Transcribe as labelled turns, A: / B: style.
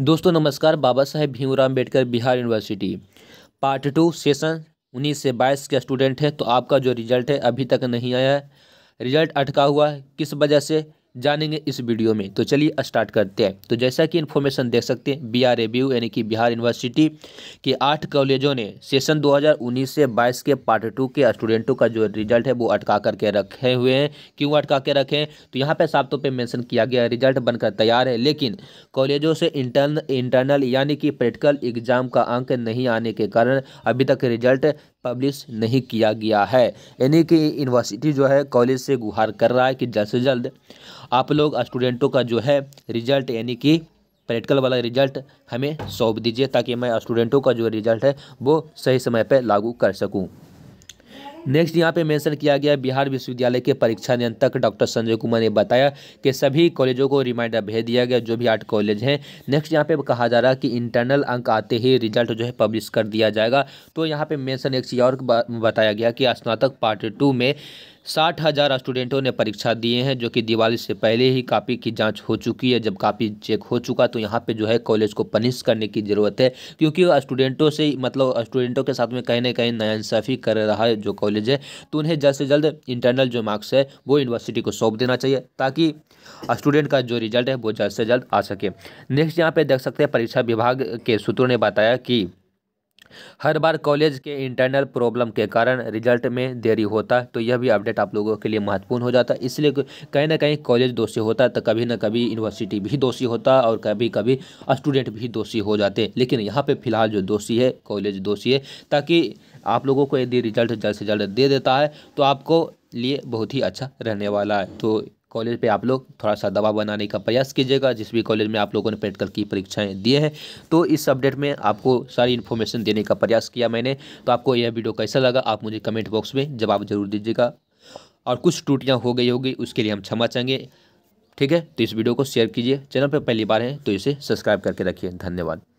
A: दोस्तों नमस्कार Baba Saheb Bhimrao Ambedkar Bihar university part two session उन्नीस से बाईस के स्टूडेंट हैं तो आपका जो रिजल्ट है अभी तक नहीं आया है रिजल्ट अटका हुआ है किस वजह से जानेंगे इस वीडियो में तो चलिए स्टार्ट करते हैं तो जैसा कि इन्फॉर्मेशन देख सकते हैं बी आर यानी कि बिहार यूनिवर्सिटी के आठ कॉलेजों ने सेशन 2019 से 22 के पार्ट टू के स्टूडेंटों का जो रिजल्ट है वो अटका करके रखे हुए हैं क्यों अटका के रखे हैं तो यहाँ पर साफ तौर पर मैंसन किया गया रिजल्ट बनकर तैयार है लेकिन कॉलेजों से इंटर्न इंटरनल यानी कि प्रैक्टिकल एग्जाम का अंक नहीं आने के कारण अभी तक रिजल्ट पब्लिश नहीं किया गया है यानी कि यूनिवर्सिटी जो है कॉलेज से गुहार कर रहा है कि जल्द से जल्द आप लोग स्टूडेंटों का जो है रिजल्ट यानी कि प्रैक्टिकल वाला रिजल्ट हमें सौंप दीजिए ताकि मैं स्टूडेंटों का जो रिजल्ट है वो सही समय पर लागू कर सकूँ नेक्स्ट यहाँ पे मेंशन किया गया बिहार विश्वविद्यालय के परीक्षा नियंत्रक डॉक्टर संजय कुमार ने बताया कि सभी कॉलेजों को रिमाइंडर भेज दिया गया जो भी आठ कॉलेज हैं नेक्स्ट यहाँ पे कहा जा रहा है कि इंटरनल अंक आते ही रिजल्ट जो है पब्लिश कर दिया जाएगा तो यहाँ पे मेंशन एक चीज़ और बताया गया कि स्नातक पार्ट टू में साठ हज़ार स्टूडेंटों ने परीक्षा दिए हैं जो कि दिवाली से पहले ही कापी की जांच हो चुकी है जब कापी चेक हो चुका तो यहाँ पे जो है कॉलेज को पनिश करने की ज़रूरत है क्योंकि स्टूडेंटों से मतलब स्टूडेंटों के साथ में कहीं ना कहीं नाइंसाफ़ी कर रहा है जो कॉलेज है तो उन्हें जल्द से जल्द इंटरनल जो मार्क्स है वो यूनिवर्सिटी को सौंप देना चाहिए ताकि स्टूडेंट का जो रिजल्ट है वो जल्द से जल्द आ सके नेक्स्ट यहाँ पर देख सकते हैं परीक्षा विभाग के सूत्रों ने बताया कि हर बार कॉलेज के इंटरनल प्रॉब्लम के कारण रिजल्ट में देरी होता तो यह भी अपडेट आप लोगों के लिए महत्वपूर्ण हो जाता इसलिए कहीं ना कहीं कॉलेज दोषी होता तो कभी ना कभी यूनिवर्सिटी भी दोषी होता और कभी कभी स्टूडेंट भी दोषी हो जाते लेकिन यहाँ पर फिलहाल जो दोषी है कॉलेज दोषी है ताकि आप लोगों को यदि रिजल्ट जल्द से जल्द दे देता है तो आपको लिए बहुत ही अच्छा रहने वाला है तो कॉलेज पे आप लोग थोड़ा सा दबाव बनाने का प्रयास कीजिएगा जिस भी कॉलेज में आप लोगों ने प्रैक्टिकल की परीक्षाएं दिए हैं तो इस अपडेट में आपको सारी इन्फॉर्मेशन देने का प्रयास किया मैंने तो आपको यह वीडियो कैसा लगा आप मुझे कमेंट बॉक्स में जवाब जरूर दीजिएगा और कुछ टूटियाँ हो गई होगी उसके लिए हम क्षमा चाहेंगे ठीक है तो इस वीडियो को शेयर कीजिए चैनल पर पहली बार हैं तो इसे सब्सक्राइब करके रखिए धन्यवाद